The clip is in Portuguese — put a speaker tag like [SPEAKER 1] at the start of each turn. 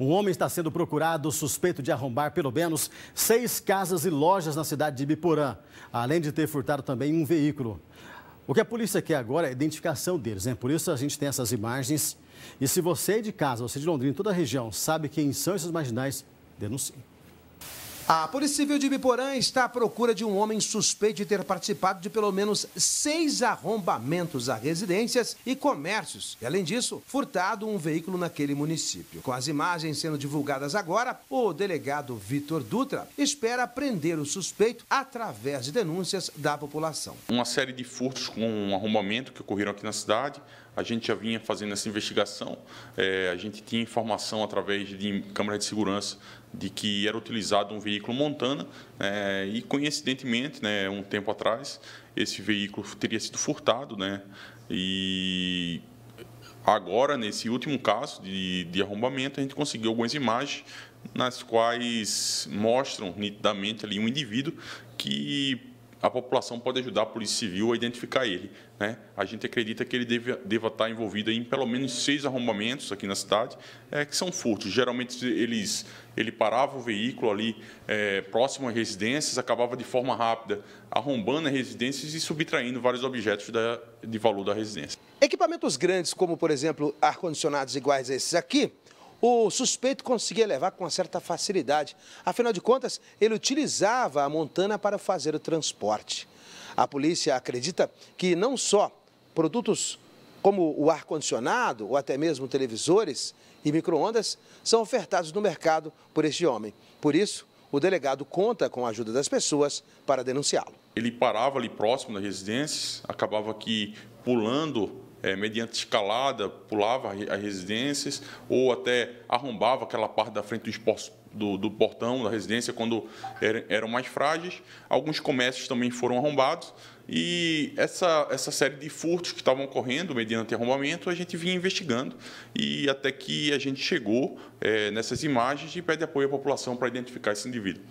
[SPEAKER 1] Um homem está sendo procurado suspeito de arrombar pelo menos seis casas e lojas na cidade de Ibiporã, além de ter furtado também um veículo. O que a polícia quer agora é a identificação deles, né? Por isso a gente tem essas imagens. E se você é de casa, você é de Londrina, toda a região, sabe quem são esses marginais, denuncie. A Polícia Civil de Biporã está à
[SPEAKER 2] procura de um homem suspeito de ter participado de pelo menos seis arrombamentos a residências e comércios, e além disso, furtado um veículo naquele município. Com as imagens sendo divulgadas agora, o delegado Vitor Dutra espera prender o suspeito através de denúncias da população.
[SPEAKER 3] Uma série de furtos com um arrombamento que ocorreram aqui na cidade, a gente já vinha fazendo essa investigação, é, a gente tinha informação através de câmeras de segurança de que era utilizado um veículo veículo Montana é, e, coincidentemente, né, um tempo atrás, esse veículo teria sido furtado. Né, e agora, nesse último caso de, de arrombamento, a gente conseguiu algumas imagens nas quais mostram nitidamente ali um indivíduo que a população pode ajudar a Polícia Civil a identificar ele. Né? A gente acredita que ele deva estar envolvido em pelo menos seis arrombamentos aqui na cidade, é, que são furtos. Geralmente, eles, ele parava o veículo ali é, próximo às residências, acabava de forma rápida arrombando as residências e subtraindo vários objetos da, de valor da residência.
[SPEAKER 2] Equipamentos grandes, como, por exemplo, ar-condicionados iguais a esses aqui, o suspeito conseguia levar com uma certa facilidade. Afinal de contas, ele utilizava a Montana para fazer o transporte. A polícia acredita que não só produtos como o ar-condicionado ou até mesmo televisores e microondas são ofertados no mercado por este homem. Por isso, o delegado conta com a ajuda das pessoas
[SPEAKER 3] para denunciá-lo. Ele parava ali próximo das residências, acabava aqui pulando é, mediante escalada, pulava as residências ou até arrombava aquela parte da frente do, esporte, do, do portão da residência quando eram mais frágeis. Alguns comércios também foram arrombados e essa, essa série de furtos que estavam ocorrendo mediante arrombamento a gente vinha investigando e até que a gente chegou é, nessas imagens e pede apoio à população para identificar esse indivíduo.